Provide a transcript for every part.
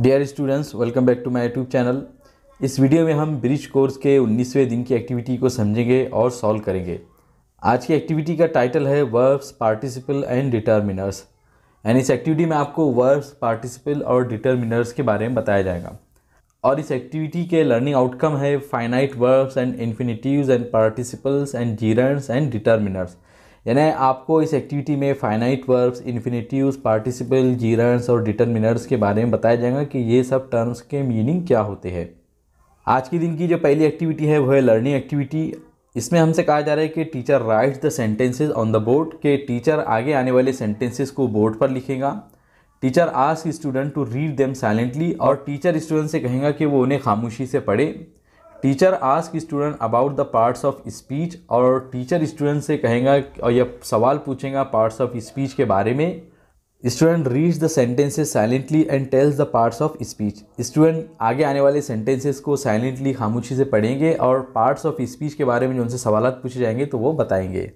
Dear students welcome back to my YouTube channel इस video में हम ब्रिज कोर्स के 19वें दिन की एक्टिविटी को समझेंगे और सॉल्व करेंगे आज की एक्टिविटी का टाइटल है verbs participle and determiners and इस एक्टिविटी में आपको वर्ब्स पार्टिसिपल और डिटर्मिनर्स के बारे में बताया जाएगा और इस एक्टिविटी के लर्निंग आउटकम है finite verbs and infinitive and participles and gerunds and determiners यानी आपको इस एक्टिविटी में finite verbs infinitives participle gerunds और डिटर्मिनर्स के बारे में बताया जाएगा कि ये सब टर्म्स के मीनिंग क्या होते हैं आज के दिन की जो पहली एक्टिविटी है वह है लर्निंग एक्टिविटी इसमें हमसे कहा जा रहा है कि teacher writes the sentences on the board के टीचर आगे आने वाले सेंटेंसेज को बोर्ड पर लिखेगा teacher ask student to read them silently और टीचर स्टूडेंट से कहेंगे कि वो उन्हें खामोशी से पढ़े teacher ask student about the parts of speech और टीचर स्टूडेंट से कहेगा और यह सवाल पूछेगा पार्ट्स ऑफ स्पीच के बारे में student reads the sentences silently and tells the parts of speech student आगे आने वाले सेंटेंसेस को साइलेंटली खामोशी से पढ़ेंगे और पार्ट्स ऑफ स्पीच के बारे में जो उनसे सवाल पूछे जाएंगे तो वो बताएंगे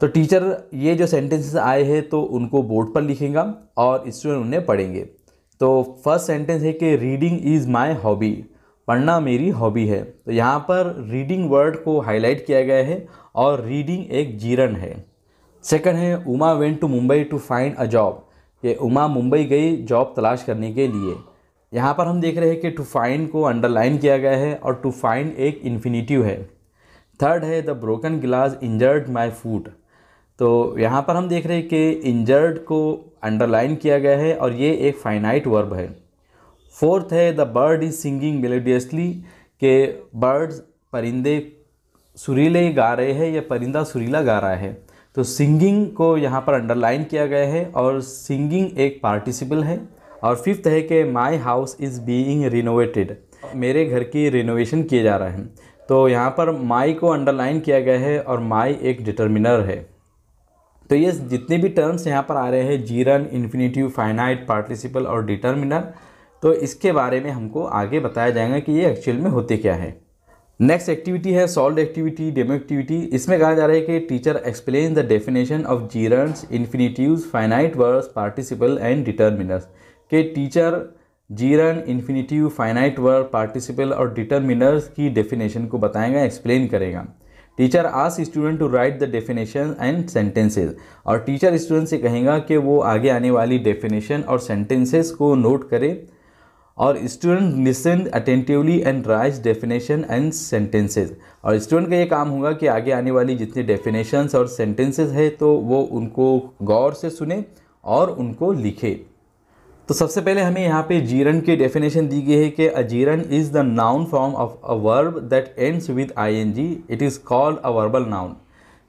तो टीचर ये जो सेंटेंसेस आए हैं तो उनको बोर्ड पर लिखेगा और स्टूडेंट उन्हें पढ़ेंगे तो फर्स्ट सेंटेंस है कि रीडिंग इज़ माई हॉबी पढ़ना मेरी हॉबी है तो यहाँ पर रीडिंग वर्ड को हाईलाइट किया गया है और रीडिंग एक जीरन है सेकंड है Uma went to Mumbai to find a job कि उमा मुंबई गई जॉब तलाश करने के लिए यहाँ पर हम देख रहे हैं कि टू फाइंड को अंडरलाइन किया गया है और टू फाइंड एक इन्फिनीटिव है थर्ड है the broken glass injured my foot तो यहाँ पर हम देख रहे हैं कि इंजर्ड को अंडरलाइन किया गया है और ये एक फाइनाइट वर्ब है फोर्थ है the bird is singing melodiously के बर्ड्स परिंदे सुरीले गा रहे हैं या परिंदा सुरीला गा रहा है तो सिंगिंग को यहाँ पर अंडरलाइन किया गया है और सिंगिंग एक पार्टिसिपल है और फिफ्थ है कि my house is being renovated मेरे घर की रिनोवेशन किए जा रहा है तो यहाँ पर माई को अंडरलाइन किया गया है और माई एक डिटर्मिनर है तो ये जितने भी टर्म्स यहाँ पर आ रहे हैं जीरन इन्फिनिटिव फाइनाइट पार्टिसिपल और डिटर्मिनर तो इसके बारे में हमको आगे बताया जाएगा कि ये एक्चुअल में होते क्या है नेक्स्ट एक्टिविटी है सॉल्ड एक्टिविटी डेमो एक्टिविटी इसमें कहा जा रहा है कि teacher explain the definition of gerunds infinitives finite words participle and determiners के teacher gerund infinitive finite word participle और डिटर्मिनर्स की डेफिनेशन को बताएगा एक्सप्लेन करेगा teacher ask student to write the definition and sentences और टीचर स्टूडेंट से कहेगा कि वो आगे आने वाली डेफिनेशन और सेंटेंसेस को नोट करें और student listen attentively and writes definition and sentences और स्टूडेंट का ये काम होगा कि आगे आने वाली जितनी डेफिनेशंस और सेंटेंसेज है तो वो उनको गौर से सुने और उनको लिखे तो सबसे पहले हमें यहाँ पे जीरन की डेफिनेशन दी गई है कि a gerund is the noun form of a verb that ends with I N G it is called a verbal noun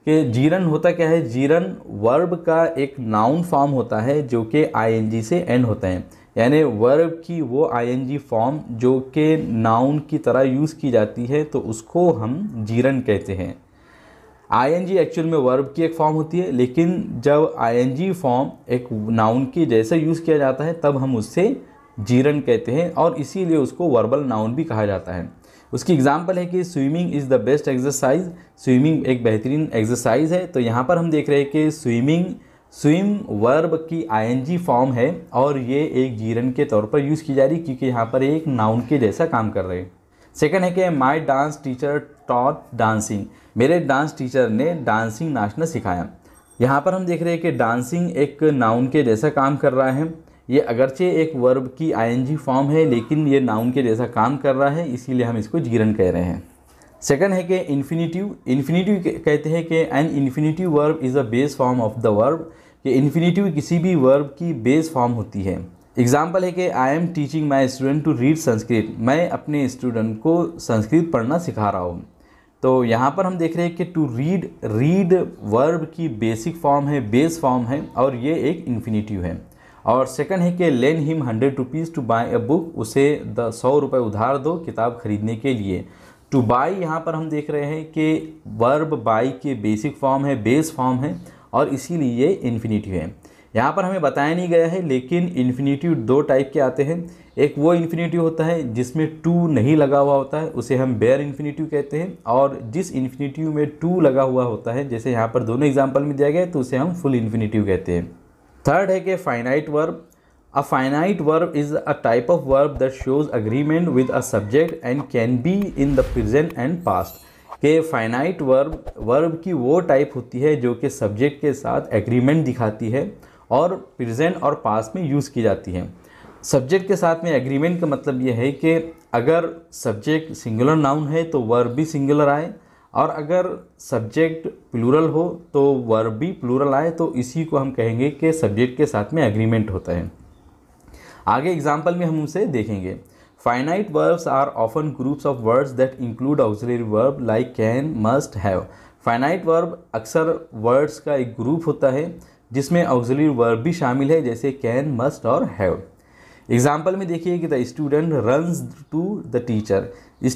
कि जीरन होता क्या है जीरन वर्ब का एक नाउन फॉर्म होता है जो कि आईएनजी से एंड होता है यानी वर्ब की वो आईएनजी फॉर्म जो कि नाउन की तरह यूज़ की जाती है तो उसको हम जीरन कहते हैं आईएनजी एक्चुअल में वर्ब की एक फॉर्म होती है लेकिन जब आईएनजी फॉर्म एक नाउन की जैसे यूज़ किया जाता है तब हम उससे जीरन कहते हैं और इसीलिए उसको वर्बल नाउन भी कहा जाता है उसकी एग्जाम्पल है कि swimming is the best exercise swimming एक बेहतरीन एक्सरसाइज है तो यहाँ पर हम देख रहे हैं कि स्विमिंग स्विम वर्ब की आईएनजी फॉर्म है और ये एक जीरन के तौर पर यूज़ की जा रही क्योंकि यहाँ पर एक नाउन के जैसा काम कर रहे हैं सेकेंड है कि my dance teacher taught dancing मेरे डांस टीचर ने डांसिंग नाचना सिखाया यहाँ पर हम देख रहे हैं कि डांसिंग एक नाउन के जैसा काम कर रहा है ये अगरचे एक वर्ब की आईएनजी फॉर्म है लेकिन ये नाउन के जैसा काम कर रहा है इसीलिए हम इसको जीरन कह रहे हैं सेकंड है कि इन्फिनीटिव इन्फिनीटिव कहते हैं कि an infinitive verb is a base form of the verb कि इन्फिनीटिव किसी भी वर्ब की बेस फॉर्म होती है एग्जाम्पल है कि I am teaching my student to read Sanskrit मैं अपने स्टूडेंट को संस्कृत पढ़ना सिखा रहा हूँ तो यहाँ पर हम देख रहे हैं कि टू रीड रीड वर्ब की बेसिक फॉर्म है बेस फॉर्म है और ये एक इन्फिनीटिव है और सेकंड है कि lend him hundred rupees to buy a book उसे द सौ रुपये उधार दो किताब खरीदने के लिए टू बाई यहाँ पर हम देख रहे हैं कि वर्ब बाई के बेसिक फॉर्म है बेस फॉर्म है और इसीलिए ये इन्फिनीटिव है यहाँ पर हमें बताया नहीं गया है लेकिन इन्फिनीटिव दो टाइप के आते हैं एक वो इन्फिनीटिव होता है जिसमें टू नहीं लगा हुआ होता है उसे हम बेयर इन्फिनीटिव कहते हैं और जिस इन्फिनीटिव में टू लगा हुआ होता है जैसे यहाँ पर दोनों एग्जाम्पल में दिया गया है तो उसे हम फुल इन्फिनीटिव कहते हैं थर्ड है कि finite verb a finite verb is a type of verb that shows agreement with a subject and can be in the present and past के फाइनाइट वर्ब वर्ब की वो टाइप होती है जो कि सब्जेक्ट के साथ एग्रीमेंट दिखाती है और प्रेजेंट और पास्ट में यूज़ की जाती है सब्जेक्ट के साथ में एग्रीमेंट का मतलब ये है कि अगर सब्जेक्ट सिंगुलर नाउन है तो वर्ब भी सिंगुलर आए और अगर सब्जेक्ट प्लूरल हो तो वर्ब भी प्लूरल आए तो इसी को हम कहेंगे कि सब्जेक्ट के साथ में एग्रीमेंट होता है आगे एग्जाम्पल में हम उसे देखेंगे finite verbs are often groups of words that include auxiliary verb like can must have finite verb अक्सर वर्ड्स का एक ग्रुप होता है जिसमें ऑक्सिलरी वर्ब भी शामिल है जैसे कैन मस्ट और हैव एग्जाम्पल में देखिए कि the student runs to the teacher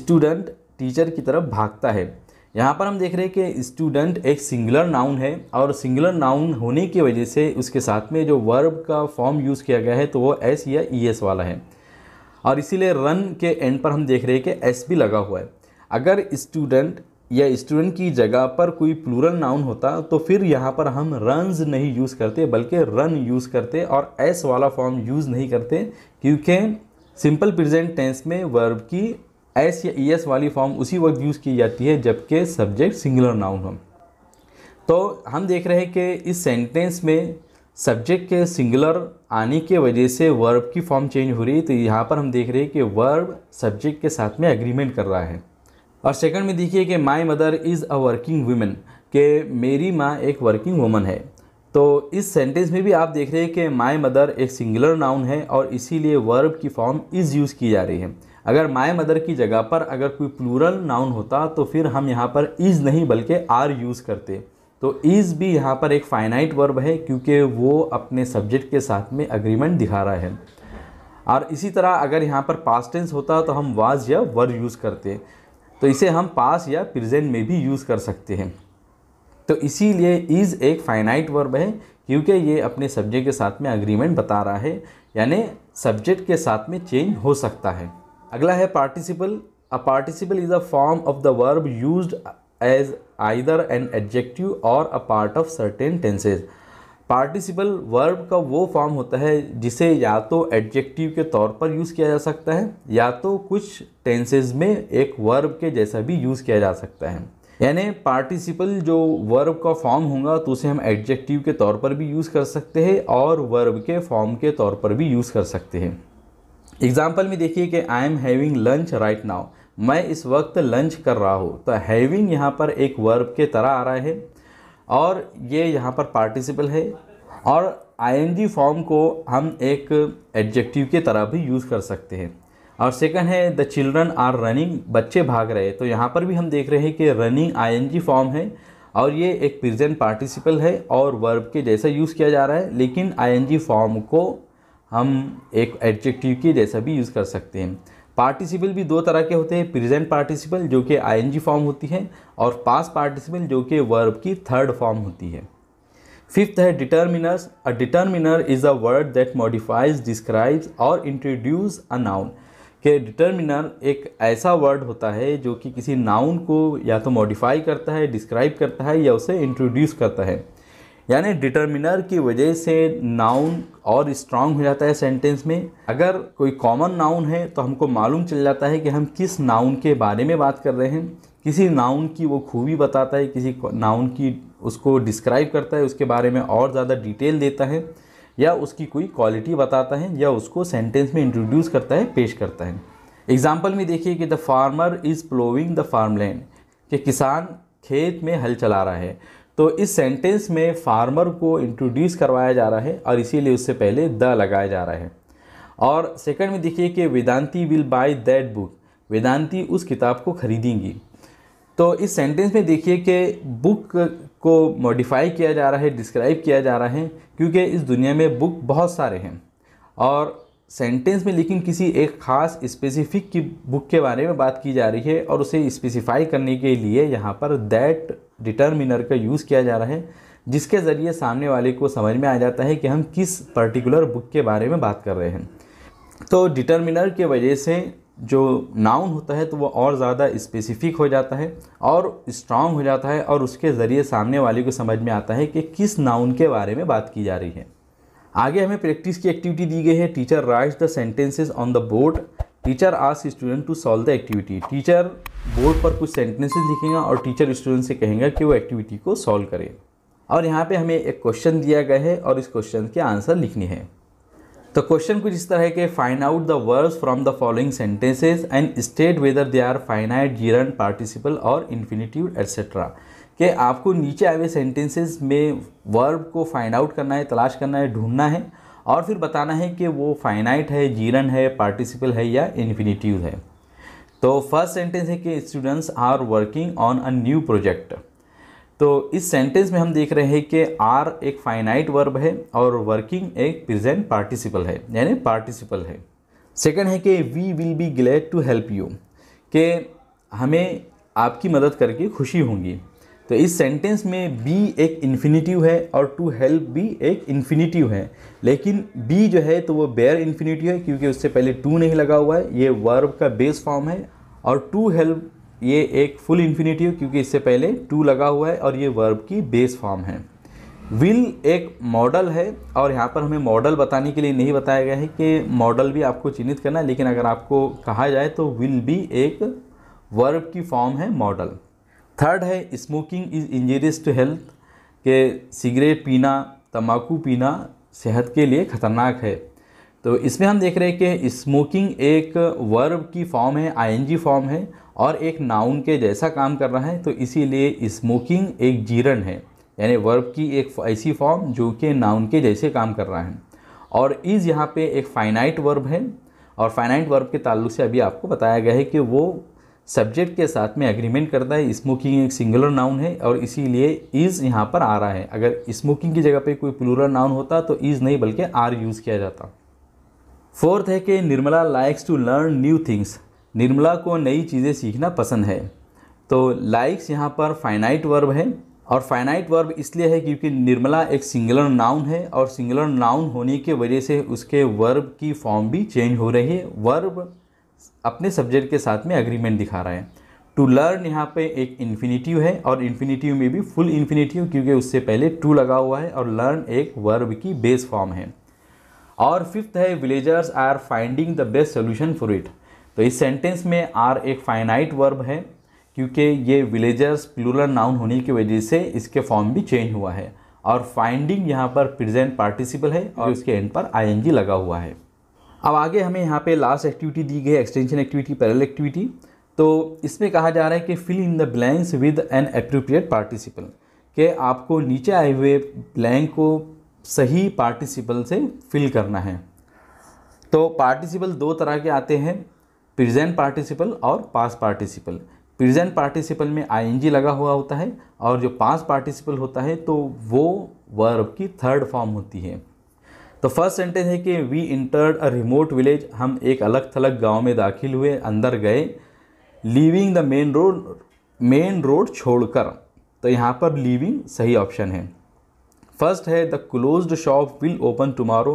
student teacher की तरफ भागता है यहाँ पर हम देख रहे हैं कि स्टूडेंट एक सिंगुलर नाउन है और सिंगुलर नाउन होने की वजह से उसके साथ में जो वर्ब का फॉर्म यूज़ किया गया है तो वो एस या ई एस वाला है और इसीलिए रन के एंड पर हम देख रहे हैं कि एस भी लगा हुआ है अगर स्टूडेंट या स्टूडेंट की जगह पर कोई प्लूरल नाउन होता तो फिर यहाँ पर हम रनज नहीं यूज़ करते बल्कि रन यूज़ करते और एस वाला फॉर्म यूज़ नहीं करते क्योंकि सिंपल प्रेजेंट टेंस में वर्ब की एस या ई e एस वाली फॉर्म उसी वक्त यूज़ की जाती है जबकि सब्जेक्ट सिंगुलर नाउन हो तो हम देख रहे हैं कि इस सेंटेंस में सब्जेक्ट के सिंगुलर आने के वजह से वर्ब की फॉर्म चेंज हो रही है तो यहाँ पर हम देख रहे हैं कि वर्ब सब्जेक्ट के साथ में एग्रीमेंट कर रहा है और सेकंड में देखिए कि my mother is a working women के मेरी माँ एक वर्किंग वुमन है तो इस सेंटेंस में भी आप देख रहे हैं कि माय मदर एक सिंगुलर नाउन है और इसीलिए वर्ब की फॉर्म इज़ यूज़ की जा रही है अगर माय मदर की जगह पर अगर कोई प्लूरल नाउन होता तो फिर हम यहाँ पर इज़ नहीं बल्कि आर यूज़ करते तो इज़ भी यहाँ पर एक फाइनाइट वर्ब है क्योंकि वो अपने सब्जेक्ट के साथ में अग्रीमेंट दिखा रहा है और इसी तरह अगर यहाँ पर पास टेंस होता तो हम वाज या वर यूज़ करते तो इसे हम पास या प्रेजेंट में भी यूज़ कर सकते हैं तो इसीलिए इज़ एक फाइनाइट वर्ब है क्योंकि ये अपने सब्जेक्ट के साथ में अग्रीमेंट बता रहा है यानी सब्जेक्ट के साथ में चेंज हो सकता है अगला है participle a participle is a form of the verb used as either an adjective or a part of certain tenses participle verb का वो फॉर्म होता है जिसे या तो एडजेक्टिव के तौर पर यूज़ किया जा सकता है या तो कुछ टेंसेज में एक वर्ब के जैसा भी यूज़ किया जा सकता है यानी पार्टिसिपल जो वर्ब का फॉर्म होगा तो उसे हम एडजेक्टिव के तौर पर भी यूज़ कर सकते हैं और वर्ब के फॉर्म के तौर पर भी यूज़ कर सकते हैं एग्जाम्पल में देखिए कि I am having lunch right now मैं इस वक्त लंच कर रहा हूँ तो हैविंग यहाँ पर एक वर्ब के तरह आ रहा है और ये यहाँ पर पार्टिसिपल है और आई फॉर्म को हम एक एडजेक्टिव के तरह भी यूज़ कर सकते हैं और सेकंड है द चिल्ड्रन आर रनिंग बच्चे भाग रहे तो यहाँ पर भी हम देख रहे हैं कि रनिंग आई फॉर्म है और ये एक प्रेजेंट पार्टिसिपल है और वर्ब के जैसा यूज़ किया जा रहा है लेकिन आई फॉर्म को हम एक एडजेक्टिव के जैसा भी यूज़ कर सकते हैं पार्टिसिपल भी दो तरह के होते हैं प्रेजेंट पार्टिसिपल जो कि आईएनजी फॉर्म होती है और पास पार्टिसिपल जो कि वर्ब की थर्ड फॉर्म होती है फिफ्थ है determiners a determiner is a word that modifies describes or introduces a noun के डिटर्मिनर एक ऐसा वर्ड होता है जो कि किसी नाउन को या तो मॉडिफाई करता है डिस्क्राइब करता है या उसे इंट्रोड्यूस करता है यानी डिटर्मिनर की वजह से नाउन और स्ट्रांग हो जाता है सेंटेंस में अगर कोई कॉमन नाउन है तो हमको मालूम चल जाता है कि हम किस नाउन के बारे में बात कर रहे हैं किसी नाउन की वो खूबी बताता है किसी नाउन की उसको डिस्क्राइब करता है उसके बारे में और ज़्यादा डिटेल देता है या उसकी कोई क्वालिटी बताता है या उसको सेंटेंस में इंट्रोड्यूस करता है पेश करता है एग्ज़ाम्पल में देखिए कि the farmer is ploughing the farm land कि किसान खेत में हल चला रहा है तो इस सेंटेंस में फार्मर को इंट्रोड्यूस करवाया जा रहा है और इसीलिए उससे पहले द लगाया जा रहा है और सेकंड में देखिए कि वेदांति विल बाय दैट बुक वेदांति उस किताब को खरीदेंगी तो इस सेंटेंस में देखिए कि बुक को मॉडिफाई किया जा रहा है डिस्क्राइब किया जा रहा है क्योंकि इस दुनिया में बुक बहुत सारे हैं और सेंटेंस में लेकिन किसी एक ख़ास स्पेसिफिक की बुक के बारे में बात की जा रही है और उसे स्पेसिफाई करने के लिए यहाँ पर दैट डिटर्मिनर का यूज़ किया जा रहा है जिसके ज़रिए सामने वाले को समझ में आ जाता है कि हम किस पर्टिकुलर बुक के बारे में बात कर रहे हैं तो डिटर्मिनर के वजह से जो नाउन होता है तो वो और ज़्यादा स्पेसिफिक हो जाता है और स्ट्रांग हो जाता है और उसके ज़रिए सामने वाले को समझ में आता है कि किस नाउन के बारे में बात की जा रही है आगे हमें प्रैक्टिस की एक्टिविटी दी गई है teacher write the sentences on the board teacher आज student to solve the activity teacher board पर कुछ सेंटेंसेज लिखेगा और टीचर स्टूडेंट से कहेंगे कि वो एक्टिविटी को सॉल्व करें और यहाँ पे हमें एक क्वेश्चन दिया गया है और इस क्वेश्चन के आंसर लिखने हैं तो क्वेश्चन कुछ इस तरह के find out the words from the following sentences and state whether they are finite gerund participle or infinitive etcetera कि आपको नीचे आए हुए सेंटेंसेस में वर्ब को फाइंड आउट करना है तलाश करना है ढूंढना है और फिर बताना है कि वो फाइनाइट है जीरन है पार्टिसिपल है या इन्फिनिटिव है तो फर्स्ट सेंटेंस है कि students are working on a new project तो इस सेंटेंस में हम देख रहे हैं कि आर एक फाइनाइट वर्ब है और वर्किंग एक प्रेजेंट पार्टिसिपल है यानी पार्टिसिपल है सेकंड है कि we will be glad to help you कि हमें आपकी मदद करके खुशी होंगी तो इस सेंटेंस में बी एक इन्फिनीटिव है और टू हेल्प भी एक इन्फिनीटिव है लेकिन बी जो है तो वो बेयर इन्फिनीटिव है क्योंकि उससे पहले टू नहीं लगा हुआ है ये वर्ब का बेस फॉर्म है और टू हेल्प ये एक फुल इन्फिनिटिव क्योंकि इससे पहले टू लगा हुआ है और ये वर्ब की बेस फॉर्म है विल एक मॉडल है और यहाँ पर हमें मॉडल बताने के लिए नहीं बताया गया है कि मॉडल भी आपको चिन्हित करना है लेकिन अगर आपको कहा जाए तो विल भी एक वर्ब की फॉर्म है मॉडल थर्ड है smoking is injurious to health के सिगरेट पीना तम्बाकू पीना सेहत के लिए ख़तरनाक है तो इसमें हम देख रहे हैं कि स्मोकिंग एक वर्ब की फॉर्म है आईएनजी फॉर्म है और एक नाउन के जैसा काम कर रहा है तो इसीलिए स्मोकिंग एक जीरन है यानी वर्ब की एक ऐसी फॉर्म जो कि नाउन के जैसे काम कर रहा है और इज़ यहाँ पे एक फाइनाइट वर्ब है और फाइनाइट वर्ब के ताल्लुक से अभी आपको बताया गया है कि वो सब्जेक्ट के साथ में एग्रीमेंट करता है स्मोकिंग एक सिंगुलर नाउन है और इसीलिए इज़ यहाँ पर आ रहा है अगर स्मोकिंग की जगह पे कोई प्लूरल नाउन होता तो इज़ नहीं बल्कि आर यूज़ किया जाता फोर्थ है कि Nirmala likes to learn new things Nirmala को नई चीज़ें सीखना पसंद है तो लाइक्स यहाँ पर फाइनाइट वर्ब है और फाइनाइट वर्ब इसलिए है क्योंकि निर्मला एक सिंगुलर नाउन है और सिंगुलर नाउन होने की वजह से उसके वर्ब की फॉर्म भी चेंज हो रही है वर्ब अपने सब्जेक्ट के साथ में एग्रीमेंट दिखा रहा है टू लर्न यहाँ पे एक इन्फिनीटिव है और इन्फिनीटिव में भी फुल इन्फिनीटिव क्योंकि उससे पहले टू लगा हुआ है और लर्न एक वर्ब की बेस फॉर्म है और फिफ्थ है villagers are finding the best solution for it तो इस सेंटेंस में आर एक फाइनाइट वर्ब है क्योंकि ये विलेजर्स प्लूरल नाउन होने की वजह से इसके फॉर्म भी चेंज हुआ है और फाइंडिंग यहाँ पर प्रेजेंट पार्टिसिपल है और उसके एंड पर आईएनजी लगा हुआ है अब आगे हमें यहाँ पे लास्ट एक्टिविटी दी गई एक्सटेंशन एक्टिविटी पैरल एक्टिविटी तो इसमें कहा जा रहा है कि fill in the blanks with an appropriate participle के आपको नीचे आए हुए ब्लैंक को सही पार्टिसिपल से फिल करना है तो पार्टिसिपल दो तरह के आते हैं प्रेजेंट पार्टिसिपल और पास पार्टिसिपल प्रेजेंट पार्टिसिपल में आईएनजी लगा हुआ होता है और जो पास पार्टिसिपल होता है तो वो वर्ब की थर्ड फॉर्म होती है तो फर्स्ट सेंटेंस है कि we entered a remote village हम एक अलग थलग गांव में दाखिल हुए अंदर गए leaving the main road main road छोड़कर तो यहाँ पर लीविंग सही ऑप्शन है फर्स्ट है the closed shop will open tomorrow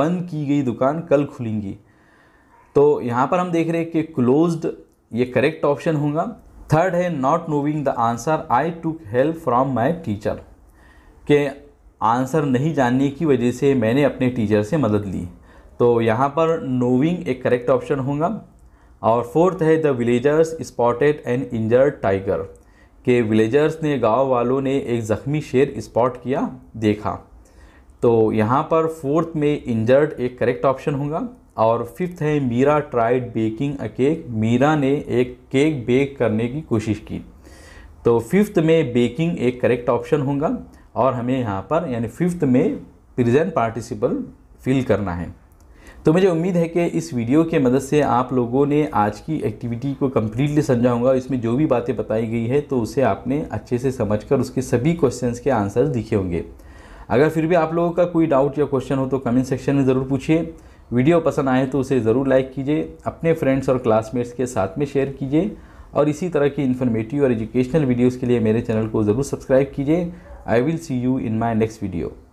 बंद की गई दुकान कल खुलेंगी तो यहाँ पर हम देख रहे हैं कि क्लोज्ड ये करेक्ट ऑप्शन होगा थर्ड है not knowing the answer I took help from my teacher के आंसर नहीं जानने की वजह से मैंने अपने टीचर से मदद ली तो यहाँ पर नोविंग एक करेक्ट ऑप्शन होगा और फोर्थ है the villagers spotted and injured tiger के विलेजर्स ने गांव वालों ने एक ज़ख्मी शेर स्पॉट किया देखा तो यहाँ पर फोर्थ में इंजर्ड एक करेक्ट ऑप्शन होगा और फिफ्थ है Meera tried baking a cake Meera ने एक केक बेक करने की कोशिश की तो फिफ्थ में बेकिंग एक करेक्ट ऑप्शन होगा और हमें यहाँ पर यानी फिफ्थ में प्रेजेंट पार्टिसिपल फिल करना है तो मुझे उम्मीद है कि इस वीडियो के मदद से आप लोगों ने आज की एक्टिविटी को कम्प्लीटली समझा होगा इसमें जो भी बातें बताई गई है तो उसे आपने अच्छे से समझकर उसके सभी क्वेश्चंस के आंसर्स दिखे होंगे अगर फिर भी आप लोगों का कोई डाउट या क्वेश्चन हो तो कमेंट सेक्शन में ज़रूर पूछिए वीडियो पसंद आए तो उसे ज़रूर लाइक कीजिए अपने फ्रेंड्स और क्लासमेट्स के साथ में शेयर कीजिए और इसी तरह की इन्फॉर्मेटिव और एजुकेशनल वीडियोज़ के लिए मेरे चैनल को ज़रूर सब्सक्राइब कीजिए I will see you in my next video.